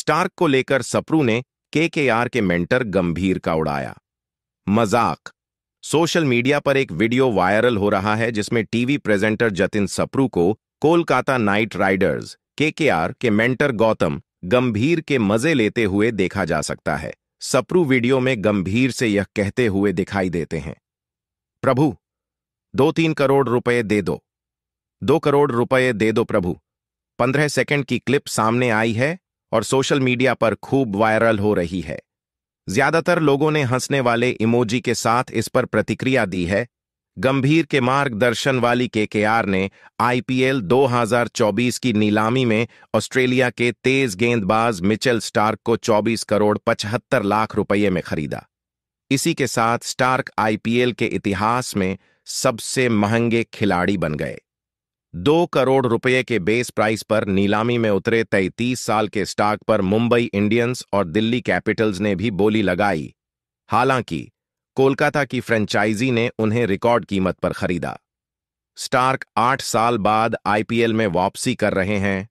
Stark को लेकर सप्रू ने केकेआर के मेंटर गंभीर का उड़ाया मजाक सोशल मीडिया पर एक वीडियो वायरल हो रहा है जिसमें टीवी प्रेजेंटर जतिन सप्रू को कोलकाता नाइट राइडर्स केकेआर के मेंटर गौतम गंभीर के मजे लेते हुए देखा जा सकता है सप्रू वीडियो में गंभीर से यह कहते हुए दिखाई देते हैं प्रभु दो तीन करोड़ रुपए दे दो दो करोड़ रुपए दे दो प्रभु पंद्रह सेकंड की क्लिप सामने आई है और सोशल मीडिया पर खूब वायरल हो रही है ज्यादातर लोगों ने हंसने वाले इमोजी के साथ इस पर प्रतिक्रिया दी है गंभीर के मार्गदर्शन वाली के ने आईपीएल 2024 की नीलामी में ऑस्ट्रेलिया के तेज गेंदबाज मिचेल स्टार्क को 24 करोड़ पचहत्तर लाख रुपये में खरीदा इसी के साथ स्टार्क आईपीएल के इतिहास में सबसे महंगे खिलाड़ी बन गए दो करोड़ रुपए के बेस प्राइस पर नीलामी में उतरे तैतीस साल के स्टॉक पर मुंबई इंडियंस और दिल्ली कैपिटल्स ने भी बोली लगाई हालांकि कोलकाता की फ्रेंचाइजी ने उन्हें रिकॉर्ड कीमत पर खरीदा स्टार्क आठ साल बाद आईपीएल में वापसी कर रहे हैं